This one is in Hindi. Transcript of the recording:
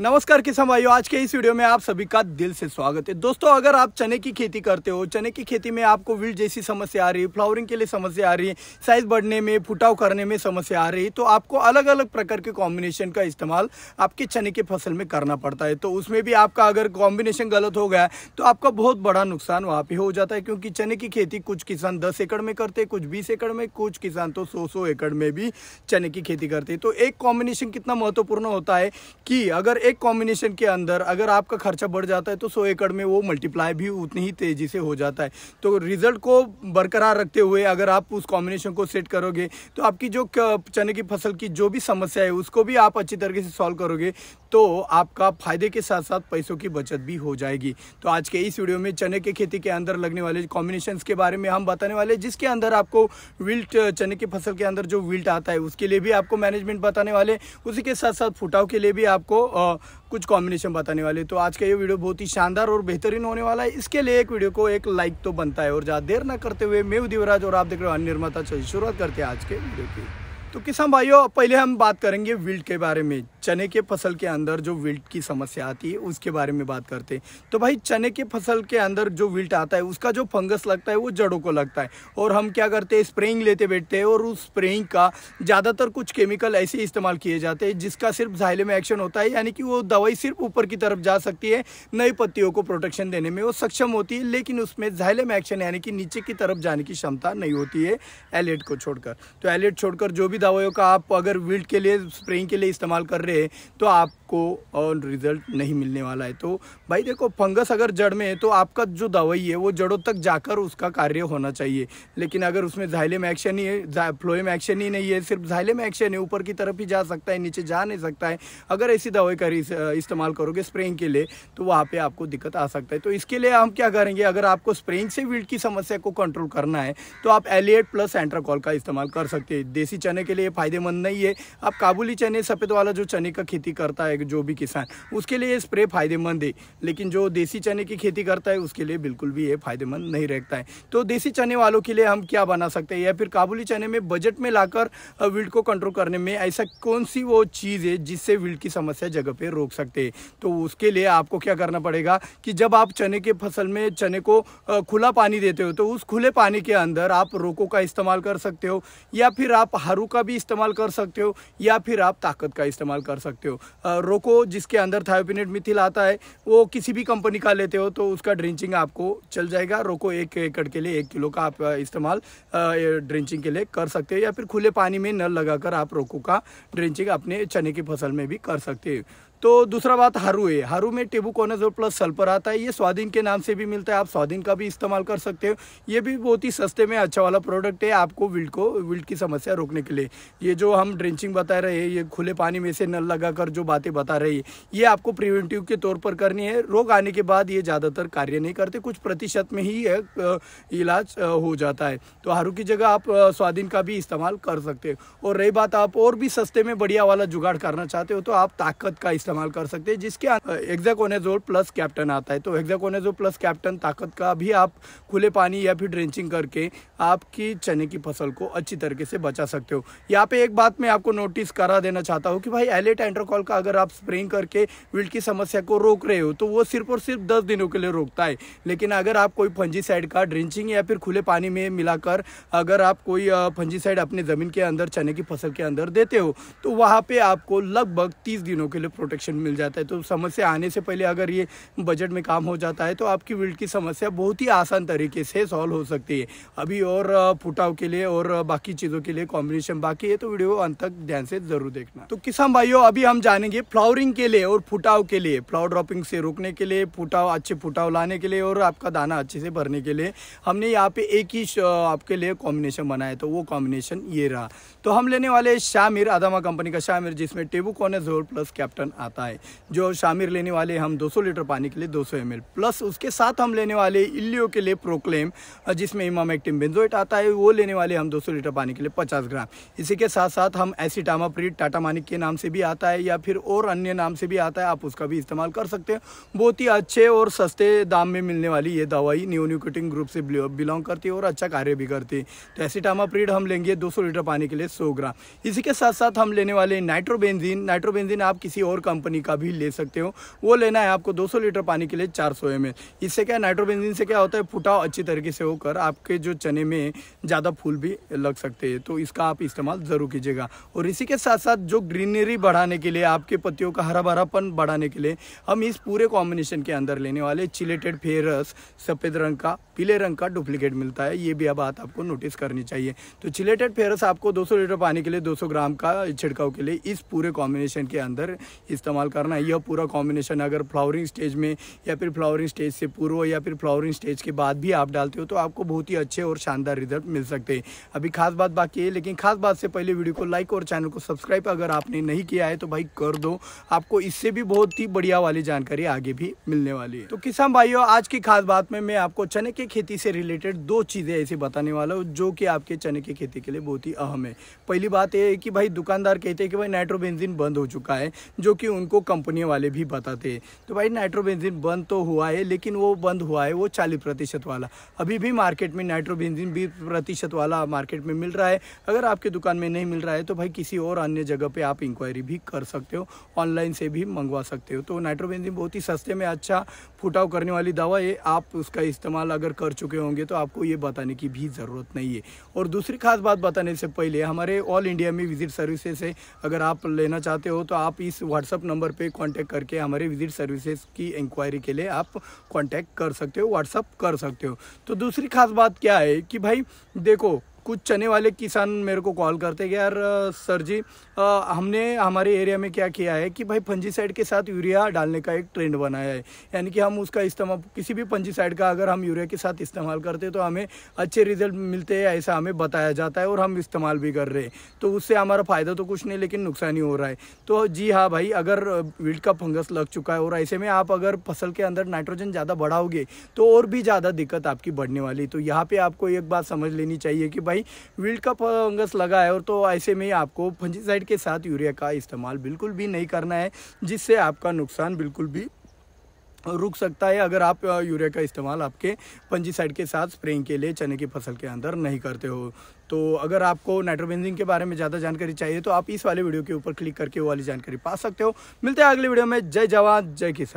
नमस्कार किसान भाइयों आज के इस वीडियो में आप सभी का दिल से स्वागत है दोस्तों अगर आप चने की खेती करते हो चने की खेती में आपको विल जैसी समस्या आ रही है फ्लावरिंग के लिए समस्या आ रही है साइज बढ़ने में फुटाव करने में समस्या आ रही है तो आपको अलग अलग प्रकार के कॉम्बिनेशन का इस्तेमाल आपके चने के फसल में करना पड़ता है तो उसमें भी आपका अगर कॉम्बिनेशन गलत हो गया तो आपका बहुत बड़ा नुकसान वहाँ पर हो जाता है क्योंकि चने की खेती कुछ किसान दस एकड़ में करते कुछ बीस एकड़ में कुछ किसान तो सौ सौ एकड़ में भी चने की खेती करते तो एक कॉम्बिनेशन कितना महत्वपूर्ण होता है कि अगर एक कॉम्बिनेशन के अंदर अगर आपका खर्चा बढ़ जाता है तो सौ एकड़ में वो मल्टीप्लाई भी उतनी ही तेज़ी से हो जाता है तो रिजल्ट को बरकरार रखते हुए अगर आप उस कॉम्बिनेशन को सेट करोगे तो आपकी जो चने की फसल की जो भी समस्या है उसको भी आप अच्छी तरीके से सॉल्व करोगे तो आपका फायदे के साथ साथ पैसों की बचत भी हो जाएगी तो आज के इस वीडियो में चने के खेती के अंदर लगने वाले कॉम्बिनेशन के बारे में हम बताने वाले जिसके अंदर आपको विल्ट चने की फसल के अंदर जो विल्ट आता है उसके लिए भी आपको मैनेजमेंट बताने वाले उसी के साथ साथ फुटाव के लिए भी आपको आ, कुछ कॉम्बिनेशन बताने वाले तो आज का ये वीडियो बहुत ही शानदार और बेहतरीन होने वाला है इसके लिए एक वीडियो को एक लाइक तो बनता है और ज़्यादा देर ना करते हुए मैं देवराज और आप देख रहे हो निर्माता शुरुआत करते हैं आज के वीडियो की तो किसान भाइयों पहले हम बात करेंगे विल्ट के बारे में चने के फसल के अंदर जो विल्ट की समस्या आती है उसके बारे में बात करते हैं तो भाई चने के फसल के अंदर जो विल्ट आता है उसका जो फंगस लगता है वो जड़ों को लगता है और हम क्या करते हैं स्प्रेइंग लेते बैठते हैं और उस स्प्रेइंग का ज़्यादातर कुछ केमिकल ऐसे इस्तेमाल किए जाते हैं जिसका सिर्फ झाइले में एक्शन होता है यानी कि वो दवाई सिर्फ ऊपर की तरफ जा सकती है नई पत्तियों को प्रोटेक्शन देने में वो सक्षम होती है लेकिन उसमें झाइले में एक्शन यानी कि नीचे की तरफ जाने की क्षमता नहीं होती है एलेट को छोड़कर तो एलेट छोड़कर जो भी दवाइयों का आप अगर विल्ट के लिए स्प्रेइंग के लिए इस्तेमाल कर रहे है तो आपको और रिजल्ट नहीं मिलने वाला है तो भाई देखो फंगस अगर जड़ में है तो आपका जो दवाई है वो जड़ों तक जाकर उसका कार्य होना चाहिए लेकिन अगर उसमें जाइले में एक्शन ही है फ्लोए में एक्शन ही नहीं है सिर्फ जाइले में एक्शन है ऊपर की तरफ ही जा सकता है नीचे जा नहीं सकता है अगर ऐसी दवाई का इस्तेमाल करोगे स्प्रेइंग के लिए तो वहाँ पर आपको दिक्कत आ सकता है तो इसके लिए हम क्या करेंगे अगर आपको स्प्रेइंग से वीड की समस्या को कंट्रोल करना है तो आप एलिएट प्लस एंट्राकॉल का इस्तेमाल कर सकते हैं देसी चने के लिए फ़ायदेमंद नहीं है आप काबुली चने सफ़ेद वाला जो चने चने का खेती करता है जो भी किसान उसके लिए ये स्प्रे फायदेमंद है लेकिन जो देसी चने की खेती करता है उसके लिए बिल्कुल भी ये फायदेमंद नहीं रहता है तो देसी चने वालों के लिए हम क्या बना सकते हैं या फिर काबुली चने में बजट में लाकर विल्ड को कंट्रोल करने में ऐसा कौन सी वो चीज़ है जिससे विल्ड की समस्या जगह पर रोक सकते हैं तो उसके लिए आपको क्या करना पड़ेगा कि जब आप चने के फसल में चने को खुला पानी देते हो तो उस खुले पानी के अंदर आप रोको का इस्तेमाल कर सकते हो या फिर आप हरू का भी इस्तेमाल कर सकते हो या फिर आप ताकत का इस्तेमाल कर सकते हो रोको जिसके अंदर थायोपिनेट मिथिल आता है वो किसी भी कंपनी का लेते हो तो उसका ड्रिंचिंग आपको चल जाएगा रोको एक एकड़ के लिए एक किलो का आप इस्तेमाल ड्रिंचिंग के लिए कर सकते हो या फिर खुले पानी में नल लगाकर आप रोको का ड्रिंचिंग अपने चने की फसल में भी कर सकते हो तो दूसरा बात हारू है हारू में टेबुकोनाजोल प्लस सल्फर आता है ये स्वादिन के नाम से भी मिलता है आप स्वादिन का भी इस्तेमाल कर सकते हो ये भी बहुत ही सस्ते में अच्छा वाला प्रोडक्ट है आपको विल्ड को विल्ड की समस्या रोकने के लिए ये जो हम ड्रेंचिंग बता रहे हैं ये खुले पानी में से नल लगाकर जो बातें बता रही है ये आपको प्रिवेंटिव के तौर पर करनी है रोग आने के बाद ये ज़्यादातर कार्य नहीं करते कुछ प्रतिशत में ही इलाज हो जाता है तो हारू की जगह आप स्वादिन का भी इस्तेमाल कर सकते हो और रही बात आप और भी सस्ते में बढ़िया वाला जुगाड़ करना चाहते हो तो आप ताकत का इस्तेमाल कर सकते हैं जिसके एग्जाकोनेजोल प्लस कैप्टन आता है तो एग्जाकोनेजोल प्लस कैप्टन ताकत का भी आप खुले पानी या फिर ड्रेंचिंग करके आपकी चने की फसल को अच्छी तरीके से बचा सकते हो यहाँ पे एक बात मैं आपको नोटिस करा देना चाहता हूँ कि भाई एलेट एंड्रोकॉल का अगर आप स्प्रेइंग करके विल्ड की समस्या को रोक रहे हो तो वो सिर्फ और सिर्फ दस दिनों के लिए रोकता है लेकिन अगर आप कोई फंजीसाइड का ड्रेंचिंग या फिर खुले पानी में मिलाकर अगर आप कोई फंजीसाइड अपने ज़मीन के अंदर चने की फसल के अंदर देते हो तो वहाँ पर आपको लगभग तीस दिनों के लिए प्रोटेक्ट प्रोटेक्शन मिल जाता है तो समस्या आने से पहले अगर ये बजट में काम हो जाता है तो आपकी विल्ड की समस्या बहुत ही आसान तरीके से सॉल्व हो सकती है अभी और फुटाव के लिए और बाकी चीज़ों के लिए कॉम्बिनेशन बाकी है तो वीडियो अंत तक ध्यान से ज़रूर देखना तो किसान भाइयों अभी हम जानेंगे फ्लावरिंग के लिए और फुटाव के लिए फ्लावर ड्रॉपिंग से रोकने के लिए फुटाव अच्छे फुटाव लाने के लिए और आपका दाना अच्छे से भरने के लिए हमने यहाँ पे एक ही आपके लिए कॉम्बिनेशन बनाया तो वो कॉम्बिनेशन ये रहा तो हम लेने वाले शामिर आदमा कंपनी का शामिर जिसमें टेबू जोर प्लस कैप्टन आ आता है जो शामिर लेने वाले हम 200 लीटर पानी के लिए 200 सौ प्लस उसके साथ हम लेने वाले इल्लियों के लिए प्रोक्लेम जिसमें इमाम एक्टिम बेंजोइट आता है वो लेने वाले हम 200 लीटर पानी के लिए 50 ग्राम इसी के साथ साथ हम एसिटामा प्रीट टाटा मानिक के नाम से भी आता है या फिर और अन्य नाम से भी आता है आप उसका भी इस्तेमाल कर सकते हैं बहुत ही अच्छे और सस्ते दाम में मिलने वाली ये दवाई न्यूनिकोटिंग ग्रुप से बिलोंग करती है और अच्छा कार्य भी करती है तो एसिटामा प्रीड हम लेंगे दो लीटर पानी के लिए सौ ग्राम इसी के साथ साथ हम लेने वाले नाइट्रोबेंजिन नाइट्रोबेंजिन आप किसी और कंपनी का भी ले सकते हो वो लेना है आपको 200 लीटर पानी के लिए 400 सौ इससे क्या नाइट्रोबेंजिन से क्या होता है फुटाव अच्छी तरीके से होकर आपके जो चने में ज़्यादा फूल भी लग सकते हैं तो इसका आप इस्तेमाल ज़रूर कीजिएगा और इसी के साथ साथ जो ग्रीनरी बढ़ाने के लिए आपके पत्तियों का हरा भरापन बढ़ाने के लिए हम इस पूरे कॉम्बिनेशन के अंदर लेने वाले चिलेटेड फेरस सफ़ेद रंग का पीले रंग का डुप्लीकेट मिलता है ये भी अब बात आपको नोटिस करनी चाहिए तो चिलेटेड फेरस आपको 200 लीटर पानी के लिए 200 ग्राम का छिड़काव के लिए इस पूरे कॉम्बिनेशन के अंदर इस इस्तेमाल करना है यह पूरा कॉम्बिनेशन अगर फ्लावरिंग स्टेज में या फिर फ्लावरिंग स्टेज से पूर्व या फिर फ्लावरिंग स्टेज के बाद भी आप डालते हो तो आपको बहुत ही अच्छे और शानदार रिजल्ट मिल सकते हैं अभी खास बात बाकी है लेकिन खास बात से पहले वीडियो को लाइक और चैनल को सब्सक्राइब अगर आपने नहीं किया है तो भाई कर दो आपको इससे भी बहुत ही बढ़िया वाली जानकारी आगे भी मिलने वाली है तो किसान भाइयों आज की खास बात में मैं आपको चने की खेती से रिलेटेड दो चीज़ें ऐसी बताने वाला हूँ जो कि आपके चने की खेती के लिए बहुत ही अहम है पहली बात यह है कि भाई दुकानदार कहते हैं कि भाई नाइट्रोबेंजिन बंद हो चुका है जो कि उनको कंपनी वाले भी बताते हैं तो भाई नाइट्रोबेंजिन बंद तो हुआ है लेकिन वो बंद हुआ है वो चालीस प्रतिशत वाला अभी भी मार्केट में नाइट्रोबेंजिन बीस प्रतिशत वाला मार्केट में मिल रहा है अगर आपके दुकान में नहीं मिल रहा है तो भाई किसी और अन्य जगह पर आप इंक्वायरी भी कर सकते हो ऑनलाइन से भी मंगवा सकते हो तो नाइट्रोबेंजिन बहुत ही सस्ते में अच्छा फुटाव करने वाली दवा है आप उसका इस्तेमाल अगर कर चुके होंगे तो आपको ये बताने की भी ज़रूरत नहीं है और दूसरी खास बात बताने से पहले हमारे ऑल इंडिया में विजिट सर्विसेज है अगर आप लेना चाहते हो तो आप इस व्हाट्सअप नंबर पे कांटेक्ट करके हमारे विजिट सर्विसेज की इंक्वायरी के लिए आप कांटेक्ट कर सकते हो व्हाट्सअप कर सकते हो तो दूसरी खास बात क्या है कि भाई देखो कुछ चने वाले किसान मेरे को कॉल करते कि यार सर जी आ, हमने हमारे एरिया में क्या किया है कि भाई साइड के साथ यूरिया डालने का एक ट्रेंड बनाया है यानी कि हम उसका इस्तेमाल किसी भी साइड का अगर हम यूरिया के साथ इस्तेमाल करते तो हमें अच्छे रिजल्ट मिलते हैं ऐसा हमें बताया जाता है और हम इस्तेमाल भी कर रहे हैं तो उससे हमारा फ़ायदा तो कुछ नहीं लेकिन नुकसान ही हो रहा है तो जी हाँ भाई अगर वीट का फंगस लग चुका है और ऐसे में आप अगर फसल के अंदर नाइट्रोजन ज़्यादा बढ़ाओगे तो और भी ज़्यादा दिक्कत आपकी बढ़ने वाली तो यहाँ पर आपको एक बात समझ लेनी चाहिए कि भाई भाई वील्ड का फंगस लगा है और तो ऐसे में आपको फंजीसाइड के साथ यूरिया का इस्तेमाल बिल्कुल भी नहीं करना है जिससे आपका नुकसान बिल्कुल भी रुक सकता है अगर आप यूरिया का इस्तेमाल आपके पंजीसाइड के साथ स्प्रेइंग के लिए चने की फसल के अंदर नहीं करते हो तो अगर आपको नाइट्रोबेंजिंग के बारे में ज़्यादा जानकारी चाहिए तो आप इस वाले वीडियो के ऊपर क्लिक करके वो वाली जानकारी पा सकते हो मिलते हैं अगले वीडियो में जय जवान जय किसान